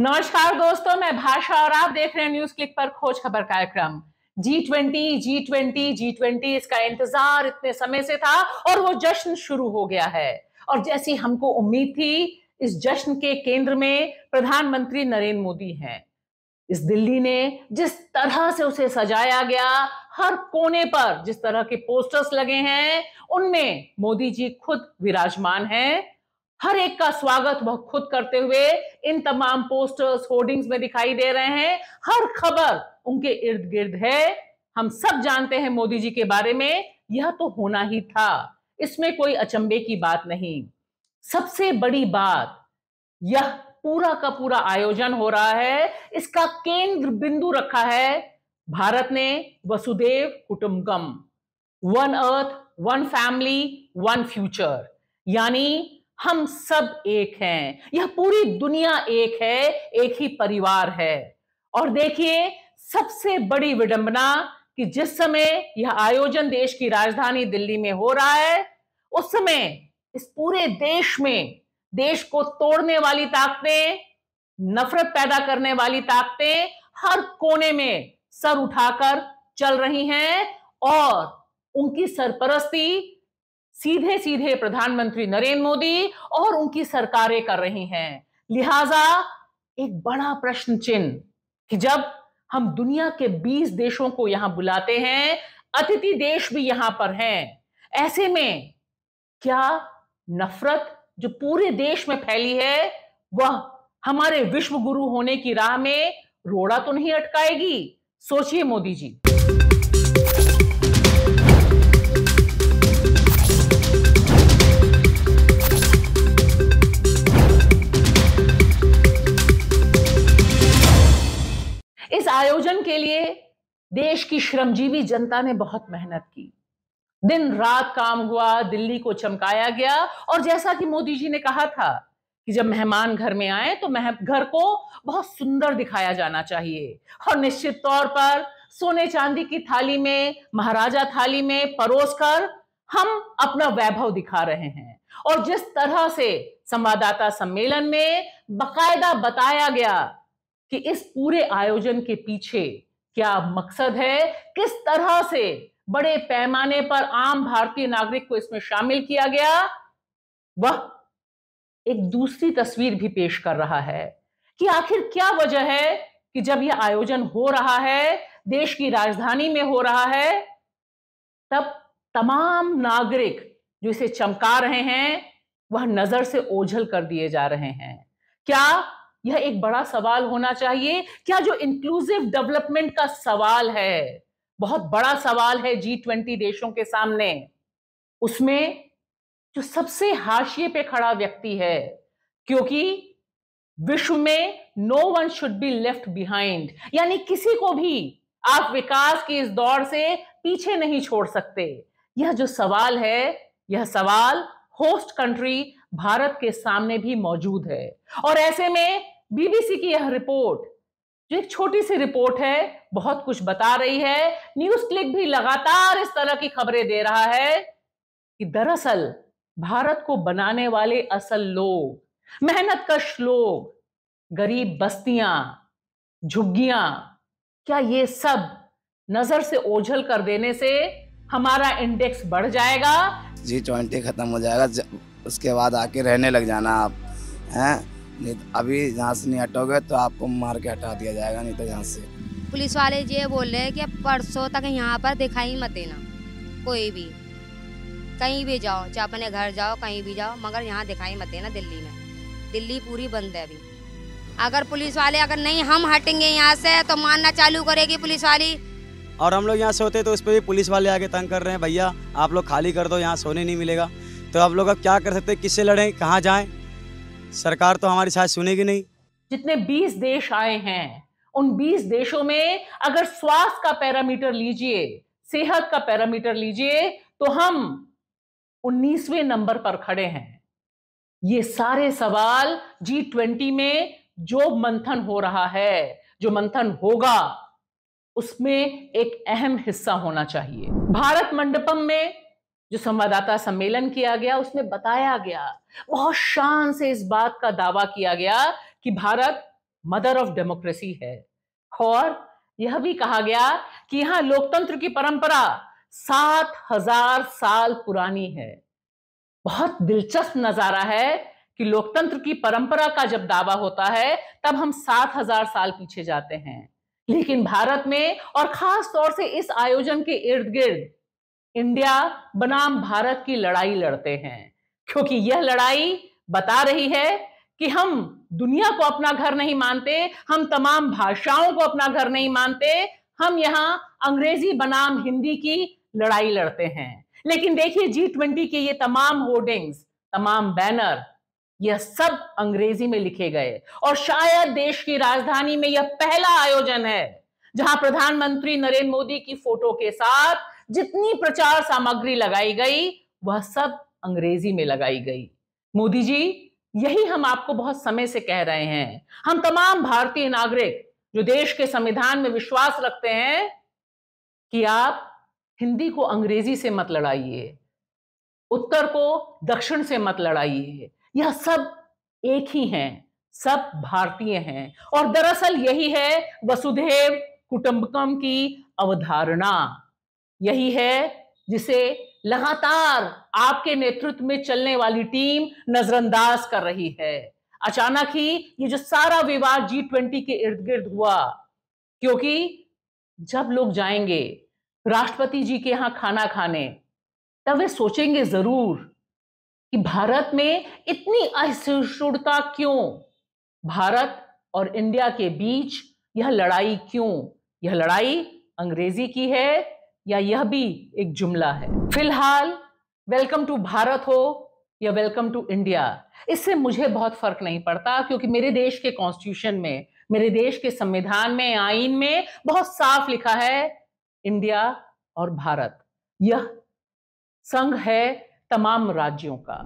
नमस्कार दोस्तों मैं भाषा और आप देख रहे हैं न्यूज क्लिक पर खोज खबर कार्यक्रम G twenty G twenty G twenty इसका इंतजार इतने समय से था और वो जश्न शुरू हो गया है और जैसी हमको उम्मीद थी इस जश्न के केंद्र में प्रधानमंत्री नरेंद्र मोदी हैं इस दिल्ली ने जिस तरह से उसे सजाया गया हर कोने पर जिस तरह के पोस्टर्स लगे हैं उनमें मोदी जी खुद विराजमान हैं हर एक का स्वागत वह खुद करते हुए इन तमाम पोस्टर्स होर्डिंग्स में दिखाई दे रहे हैं हर खबर उनके इर्द गिर्द है हम सब जानते हैं मोदी जी के बारे में यह तो होना ही था इसमें कोई अचंबे की बात नहीं सबसे बड़ी बात यह पूरा का पूरा आयोजन हो रहा है इसका केंद्र बिंदु रखा है भारत ने वसुदेव कुटुंबकम one earth one family one future यानी हम सब एक हैं यह पूरी दुनिया एक है एक ही परिवार है और देखिए सबसे बड़ी विडंबना कि जिस समय यह आयोजन देश की राजधानी दिल्ली में हो रहा है उस समय इस पूरे देश में देश को तोड़ने वाली ताकतें नफरत पैदा करने वाली ताकतें हर कोने में सर उठाकर चल रही हैं और उनकी सरपरस्ती सीधे सीधे प्रधानमंत्री नरेंद्र मोदी और उनकी सरकारें कर रही हैं लिहाजा एक बड़ा प्रश्न चिन्ह कि जब हम दुनिया के 20 देशों को यहां बुलाते हैं अतिथि देश भी यहां पर हैं ऐसे में क्या नफरत जो पूरे देश में फैली है वह हमारे विश्व गुरु होने की राह में रोड़ा तो नहीं अटकाएगी सोचिए मोदी जी आयोजन के लिए देश की श्रमजीवी जनता ने बहुत मेहनत की दिन रात काम हुआ दिल्ली को चमकाया गया और जैसा कि मोदी जी ने कहा था कि जब मेहमान घर में आए तो मह घर को बहुत सुंदर दिखाया जाना चाहिए और निश्चित तौर पर सोने चांदी की थाली में महाराजा थाली में परोस कर हम अपना वैभव दिखा रहे हैं और जिस तरह से संवाददाता सम्मेलन में बकायदा बताया गया कि इस पूरे आयोजन के पीछे क्या मकसद है किस तरह से बड़े पैमाने पर आम भारतीय नागरिक को इसमें शामिल किया गया वह एक दूसरी तस्वीर भी पेश कर रहा है कि आखिर क्या वजह है कि जब यह आयोजन हो रहा है देश की राजधानी में हो रहा है तब तमाम नागरिक जो इसे चमका रहे हैं वह नजर से ओझल कर दिए जा रहे हैं क्या यह एक बड़ा सवाल होना चाहिए क्या जो इंक्लूसिव डेवलपमेंट का सवाल है बहुत बड़ा सवाल है जी ट्वेंटी देशों के सामने उसमें जो सबसे हाशिए पे खड़ा व्यक्ति है क्योंकि विश्व में no one should be left behind यानी किसी को भी आप विकास के इस दौड़ से पीछे नहीं छोड़ सकते यह जो सवाल है यह सवाल होस्ट कंट्री भारत के सामने भी मौजूद है और ऐसे में बीबीसी की यह रिपोर्ट जो एक छोटी सी रिपोर्ट है बहुत कुछ बता रही है न्यूज क्लिक भी लगातार इस तरह की खबरें दे रहा है कि दरअसल भारत को बनाने वाले असल लोग मेहनत कश लोग गरीब बस्तियां झुग्गियां क्या ये सब नजर से ओझल कर देने से हमारा इंडेक्स बढ़ जाएगा जी ट्वेंटी ख़त्म हो जाएगा उसके बाद आके रहने लग जाना आप हैं नहीं तो अभी यहाँ से नहीं हटोगे तो आपको मार के हटा दिया जाएगा नहीं तो यहाँ से पुलिस वाले ये बोल रहे हैं कि परसों तक यहाँ पर दिखाई मत देना कोई भी कहीं भी जाओ चाहे अपने घर जाओ कहीं भी जाओ मगर यहाँ दिखाई मत देना दिल्ली में दिल्ली पूरी बंद है अभी अगर पुलिस वाले अगर नहीं हम हटेंगे यहाँ से तो मानना चालू करेगी पुलिस वाली और हम लोग यहाँ सोते तो उस पर भी पुलिस वाले आके तंग कर रहे हैं भैया आप लोग खाली कर दो यहाँ सोने नहीं मिलेगा तो आप लोग अब क्या कर सकते हैं किससे लड़ें कहाँ जाएं सरकार तो हमारी साथ सुनेगी नहीं जितने 20 देश आए हैं उन 20 देशों में अगर स्वास्थ्य का पैरामीटर लीजिए सेहत का पैरामीटर लीजिए तो हम उन्नीसवे नंबर पर खड़े हैं ये सारे सवाल जी ट्वेंटी में जो मंथन हो रहा है जो मंथन होगा उसमें एक अहम हिस्सा होना चाहिए भारत मंडपम में जो संवाददाता सम्मेलन किया गया उसमें बताया गया बहुत शान से इस बात का दावा किया गया कि भारत मदर ऑफ डेमोक्रेसी है और यह भी कहा गया कि यहां लोकतंत्र की परंपरा सात हजार साल पुरानी है बहुत दिलचस्प नजारा है कि लोकतंत्र की परंपरा का जब दावा होता है तब हम सात हजार साल पीछे जाते हैं लेकिन भारत में और खास तौर से इस आयोजन के इर्द गिर्द इंडिया बनाम भारत की लड़ाई लड़ते हैं क्योंकि यह लड़ाई बता रही है कि हम दुनिया को अपना घर नहीं मानते हम तमाम भाषाओं को अपना घर नहीं मानते हम यहां अंग्रेजी बनाम हिंदी की लड़ाई लड़ते हैं लेकिन देखिए जी ट्वेंटी के ये तमाम होर्डिंग्स तमाम बैनर यह सब अंग्रेजी में लिखे गए और शायद देश की राजधानी में यह पहला आयोजन है जहां प्रधानमंत्री नरेंद्र मोदी की फोटो के साथ जितनी प्रचार सामग्री लगाई गई वह सब अंग्रेजी में लगाई गई मोदी जी यही हम आपको बहुत समय से कह रहे हैं हम तमाम भारतीय नागरिक जो देश के संविधान में विश्वास रखते हैं कि आप हिंदी को अंग्रेजी से मत लड़ाइए उत्तर को दक्षिण से मत लड़ाइए यह सब एक ही हैं सब भारतीय हैं और दरअसल यही है वसुधेव कुटुंबकम की अवधारणा यही है जिसे लगातार आपके नेतृत्व में चलने वाली टीम नजरअंदाज कर रही है अचानक ही ये जो सारा विवाद जी ट्वेंटी के इर्द गिर्द हुआ क्योंकि जब लोग जाएंगे राष्ट्रपति जी के यहां खाना खाने तब वे सोचेंगे जरूर कि भारत में इतनी असहिष्णुता क्यों भारत और इंडिया के बीच यह लड़ाई क्यों यह लड़ाई अंग्रेजी की है या यह भी एक जुमला है फिलहाल वेलकम टू भारत हो या वेलकम टू इंडिया इससे मुझे बहुत फर्क नहीं पड़ता क्योंकि मेरे देश के कॉन्स्टिट्यूशन में मेरे देश के संविधान में आईन में बहुत साफ लिखा है इंडिया और भारत यह संघ है तमाम राज्यों का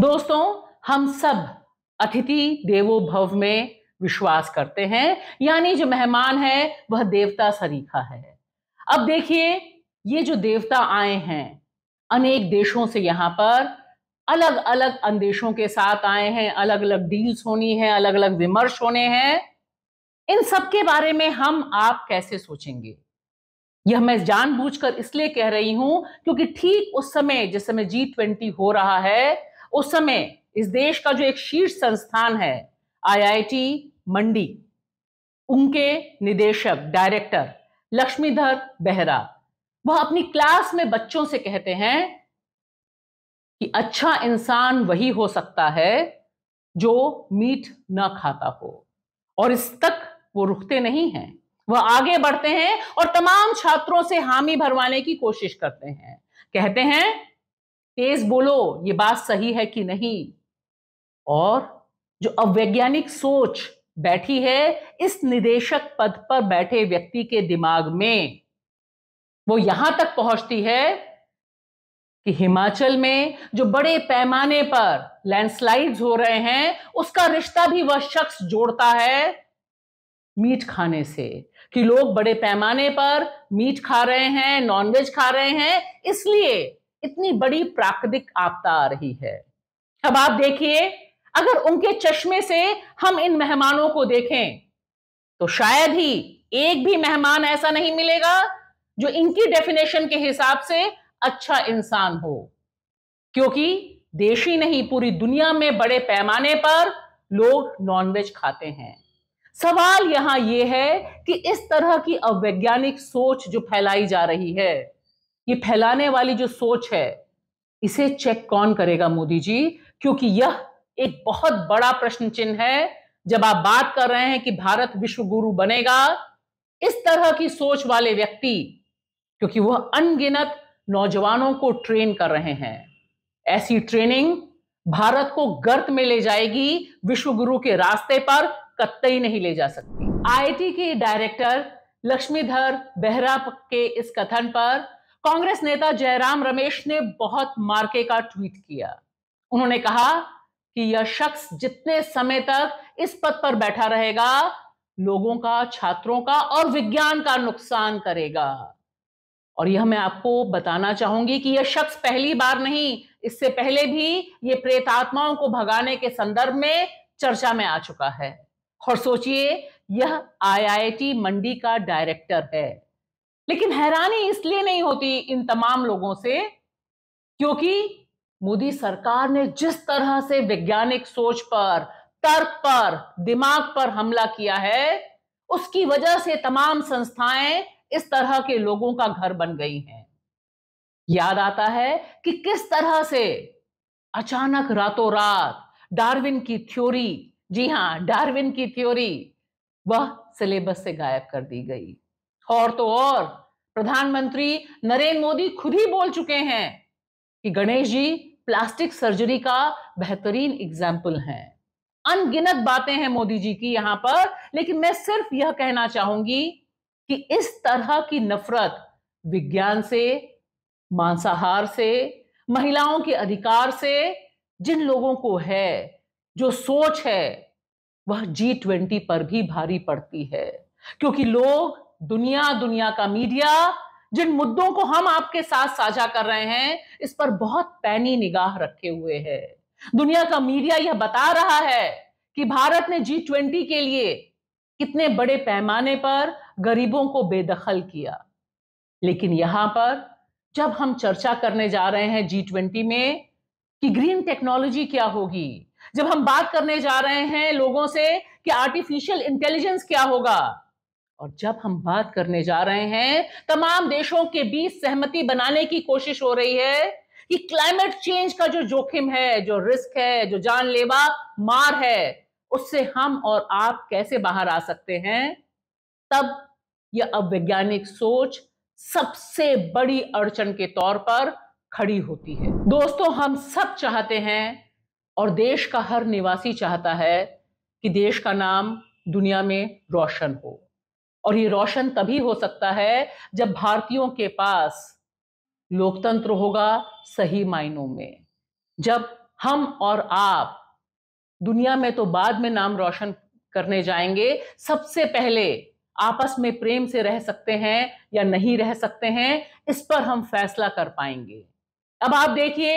दोस्तों हम सब अतिथि देवो भव में विश्वास करते हैं यानी जो मेहमान है वह देवता सरीखा है अब देखिए ये जो देवता आए हैं अनेक देशों से यहां पर अलग अलग अंदेशों के साथ आए हैं अलग अलग डील्स होनी है अलग अलग विमर्श होने हैं इन सब के बारे में हम आप कैसे सोचेंगे यह मैं जानबूझकर इसलिए कह रही हूं क्योंकि ठीक उस समय जिस समय जी ट्वेंटी हो रहा है उस समय इस देश का जो एक शीर्ष संस्थान है आईआईटी मंडी उनके निदेशक डायरेक्टर लक्ष्मीधर बेहरा वह अपनी क्लास में बच्चों से कहते हैं कि अच्छा इंसान वही हो सकता है जो मीट ना खाता हो और इस तक वो रुकते नहीं हैं वह आगे बढ़ते हैं और तमाम छात्रों से हामी भरवाने की कोशिश करते हैं कहते हैं तेज बोलो ये बात सही है कि नहीं और जो अवैज्ञानिक सोच बैठी है इस निदेशक पद पर बैठे व्यक्ति के दिमाग में वो यहां तक पहुंचती है कि हिमाचल में जो बड़े पैमाने पर लैंडस्लाइड्स हो रहे हैं उसका रिश्ता भी वह शख्स जोड़ता है मीट खाने से कि लोग बड़े पैमाने पर मीट खा रहे हैं नॉनवेज खा रहे हैं इसलिए इतनी बड़ी प्राकृतिक आपदा आ रही है अब आप देखिए अगर उनके चश्मे से हम इन मेहमानों को देखें तो शायद ही एक भी मेहमान ऐसा नहीं मिलेगा जो इनकी डेफिनेशन के हिसाब से अच्छा इंसान हो क्योंकि देश ही नहीं पूरी दुनिया में बड़े पैमाने पर लोग नॉनवेज खाते हैं सवाल यहां यह है कि इस तरह की अवैज्ञानिक सोच जो फैलाई जा रही है ये फैलाने वाली जो सोच है इसे चेक कौन करेगा मोदी जी क्योंकि यह एक बहुत बड़ा प्रश्न चिन्ह है जब आप बात कर रहे हैं कि भारत विश्व गुरु बनेगा इस तरह की सोच वाले व्यक्ति क्योंकि वह अनगिनत नौजवानों को ट्रेन कर रहे हैं ऐसी ट्रेनिंग भारत को गर्त में ले जाएगी विश्व गुरु के रास्ते पर कतई नहीं ले जा सकती आईआईटी के डायरेक्टर लक्ष्मीधर बेहरा के इस कथन पर कांग्रेस नेता जयराम रमेश ने बहुत मार्के का ट्वीट किया उन्होंने कहा कि यह शख्स जितने समय तक इस पद पर बैठा रहेगा लोगों का छात्रों का और विज्ञान का नुकसान करेगा और यह मैं आपको बताना चाहूंगी कि यह शख्स पहली बार नहीं इससे पहले भी ये प्रेतात्माओं को भगाने के संदर्भ में चर्चा में आ चुका है और सोचिए यह आईआईटी मंडी का डायरेक्टर है लेकिन हैरानी इसलिए नहीं होती इन तमाम लोगों से क्योंकि मोदी सरकार ने जिस तरह से वैज्ञानिक सोच पर तर्क पर दिमाग पर हमला किया है उसकी वजह से तमाम संस्थाएं इस तरह के लोगों का घर बन गई हैं याद आता है कि किस तरह से अचानक रातों रात डार्विन की थ्योरी जी हाँ डार्विन की थ्योरी वह सिलेबस से गायब कर दी गई और तो और प्रधानमंत्री नरेंद्र मोदी खुद ही बोल चुके हैं कि गणेश जी प्लास्टिक सर्जरी का बेहतरीन एग्जाम्पल हैं अनगिनत बातें हैं मोदी जी की यहां पर लेकिन मैं सिर्फ यह कहना चाहूंगी कि इस तरह की नफरत विज्ञान से मांसाहार से महिलाओं के अधिकार से जिन लोगों को है जो सोच है वह जी ट्वेंटी पर भी भारी पड़ती है क्योंकि लोग दुनिया दुनिया का मीडिया जिन मुद्दों को हम आपके साथ साझा कर रहे हैं इस पर बहुत पैनी निगाह रखे हुए है दुनिया का मीडिया यह बता रहा है कि भारत ने जी ट्वेंटी के लिए कितने बड़े पैमाने पर गरीबों को बेदखल किया लेकिन यहां पर जब हम चर्चा करने जा रहे हैं जी ट्वेंटी में कि ग्रीन टेक्नोलॉजी क्या होगी जब हम बात करने जा रहे हैं लोगों से कि आर्टिफिशियल इंटेलिजेंस क्या होगा और जब हम बात करने जा रहे हैं तमाम देशों के बीच सहमति बनाने की कोशिश हो रही है कि क्लाइमेट चेंज का जो जोखिम है जो रिस्क है जो जानलेवा मार है उससे हम और आप कैसे बाहर आ सकते हैं तब यह अवैज्ञानिक सोच सबसे बड़ी अड़चन के तौर पर खड़ी होती है दोस्तों हम सब चाहते हैं और देश का हर निवासी चाहता है कि देश का नाम दुनिया में रोशन हो और ये रोशन तभी हो सकता है जब भारतीयों के पास लोकतंत्र होगा सही मायनों में जब हम और आप दुनिया में तो बाद में नाम रोशन करने जाएंगे सबसे पहले आपस में प्रेम से रह सकते हैं या नहीं रह सकते हैं इस पर हम फैसला कर पाएंगे अब आप देखिए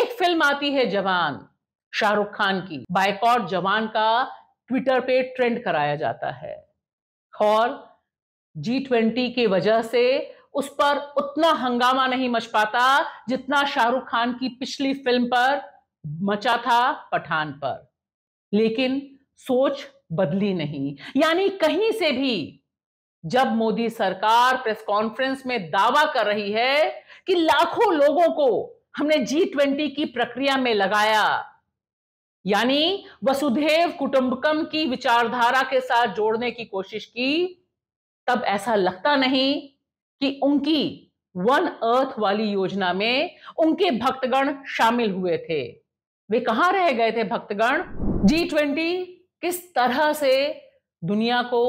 एक फिल्म आती है जवान शाहरुख खान की बायकॉट जवान का ट्विटर पे ट्रेंड कराया जाता है और जी ट्वेंटी की वजह से उस पर उतना हंगामा नहीं मच पाता जितना शाहरुख खान की पिछली फिल्म पर मचा था पठान पर लेकिन सोच बदली नहीं यानी कहीं से भी जब मोदी सरकार प्रेस कॉन्फ्रेंस में दावा कर रही है कि लाखों लोगों को हमने जी ट्वेंटी की प्रक्रिया में लगाया यानी वसुधेव कुटुंबकम की विचारधारा के साथ जोड़ने की कोशिश की तब ऐसा लगता नहीं कि उनकी वन अर्थ वाली योजना में उनके भक्तगण शामिल हुए थे वे कहां रह गए थे भक्तगण जी ट्वेंटी किस तरह से दुनिया को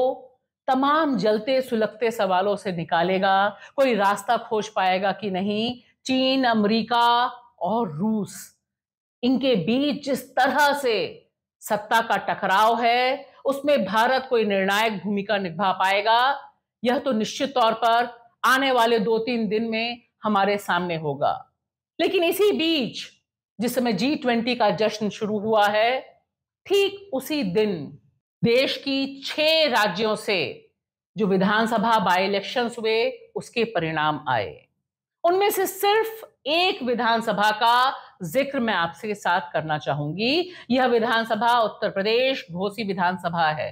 तमाम जलते सुलगते सवालों से निकालेगा कोई रास्ता खोज पाएगा कि नहीं चीन अमेरिका और रूस इनके बीच जिस तरह से सत्ता का टकराव है उसमें भारत कोई निर्णायक भूमिका निभा पाएगा यह तो निश्चित तौर पर आने वाले दो तीन दिन में हमारे सामने होगा लेकिन इसी बीच जिस समय जी ट्वेंटी का जश्न शुरू हुआ है ठीक उसी दिन देश की छह राज्यों से जो विधानसभा बाय इलेक्शंस हुए उसके परिणाम आए उनमें से सिर्फ एक विधानसभा का जिक्र मैं आपसे साथ करना चाहूंगी यह विधानसभा उत्तर प्रदेश घोसी विधानसभा है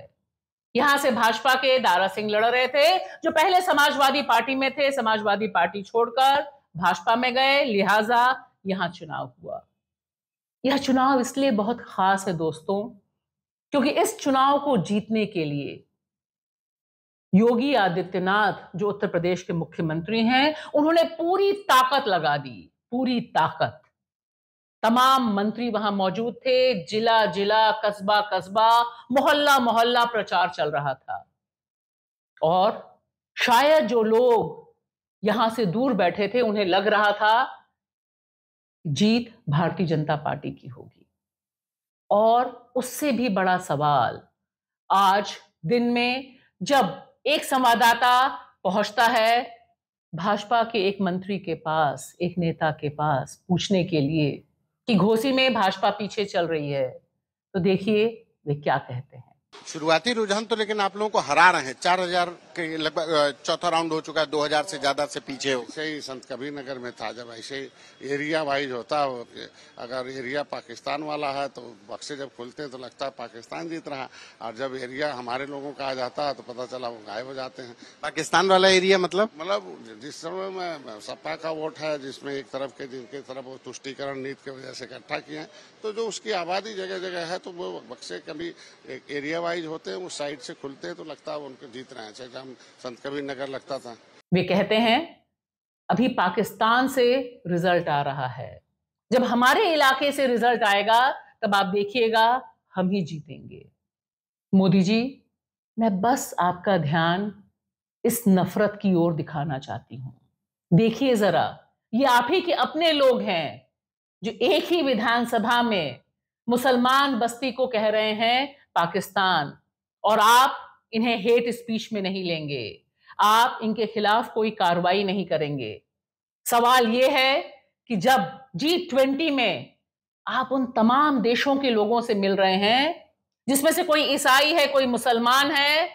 यहां से भाजपा के दारा सिंह लड़ रहे थे जो पहले समाजवादी पार्टी में थे समाजवादी पार्टी छोड़कर भाजपा में गए लिहाजा यहां चुनाव हुआ यह चुनाव इसलिए बहुत खास है दोस्तों क्योंकि इस चुनाव को जीतने के लिए योगी आदित्यनाथ जो उत्तर प्रदेश के मुख्यमंत्री हैं उन्होंने पूरी ताकत लगा दी पूरी ताकत तमाम मंत्री वहां मौजूद थे जिला जिला कस्बा कस्बा मोहल्ला मोहल्ला प्रचार चल रहा था और शायद जो लोग यहां से दूर बैठे थे उन्हें लग रहा था जीत भारतीय जनता पार्टी की होगी और उससे भी बड़ा सवाल आज दिन में जब एक संवाददाता पहुंचता है भाजपा के एक मंत्री के पास एक नेता के पास पूछने के लिए कि घोसी में भाजपा पीछे चल रही है तो देखिए वे क्या कहते हैं शुरुआती रुझान तो लेकिन आप लोगों को हरा रहे हैं चार हजार लगभग चौथा राउंड हो चुका है दो हजार से ज्यादा से पीछे हो ऐसे ही संत कबीर नगर में था जब ऐसे एरिया वाइज होता हो अगर एरिया पाकिस्तान वाला है तो बक्से जब खुलते हैं तो लगता है पाकिस्तान जीत रहा और जब एरिया हमारे लोगों का आ जाता है तो पता चला वो गायब हो जाते हैं पाकिस्तान वाला एरिया मतलब मतलब जिस समय में सपा का वोट है जिसमें एक तरफ के जिनके तरफ वो तुष्टिकरण नीति की वजह से इकट्ठा किए हैं तो जो उसकी आबादी जगह जगह है तो वो बक्से कभी एरिया वाइज होते हैं उस साइड से खुलते हैं तो लगता है उनको जीत रहे हैं चाहे नाम संत कबीर नगर लगता था वे कहते हैं अभी पाकिस्तान से रिजल्ट आ रहा है जब हमारे इलाके से रिजल्ट आएगा तब आप देखिएगा हम ही जीतेंगे मोदी जी मैं बस आपका ध्यान इस नफरत की ओर दिखाना चाहती हूं देखिए जरा ये आप ही के अपने लोग हैं जो एक ही विधानसभा में मुसलमान बस्ती को कह रहे हैं पाकिस्तान और आप इन्हें हेट स्पीच में नहीं लेंगे आप इनके खिलाफ कोई कार्रवाई नहीं करेंगे सवाल यह है कि जब जी ट्वेंटी में आप उन तमाम देशों के लोगों से मिल रहे हैं जिसमें से कोई ईसाई है कोई मुसलमान है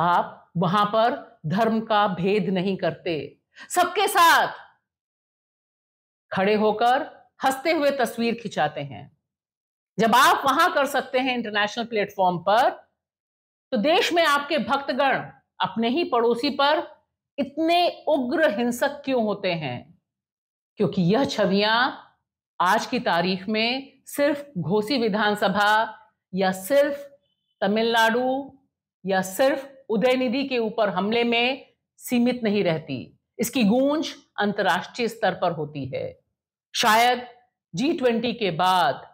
आप वहां पर धर्म का भेद नहीं करते सबके साथ खड़े होकर हंसते हुए तस्वीर खिंचाते हैं जब आप वहां कर सकते हैं इंटरनेशनल प्लेटफॉर्म पर तो देश में आपके भक्तगण अपने ही पड़ोसी पर इतने उग्र हिंसक क्यों होते हैं क्योंकि यह छवियां आज की तारीख में सिर्फ घोसी विधानसभा या सिर्फ तमिलनाडु या सिर्फ उदयनिधि के ऊपर हमले में सीमित नहीं रहती इसकी गूंज अंतर्राष्ट्रीय स्तर पर होती है शायद जी ट्वेंटी के बाद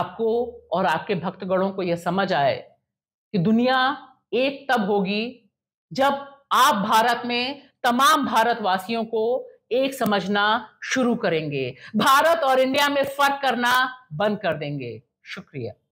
आपको और आपके भक्तगणों को यह समझ आए कि दुनिया एक तब होगी जब आप भारत में तमाम भारतवासियों को एक समझना शुरू करेंगे भारत और इंडिया में फर्क करना बंद कर देंगे शुक्रिया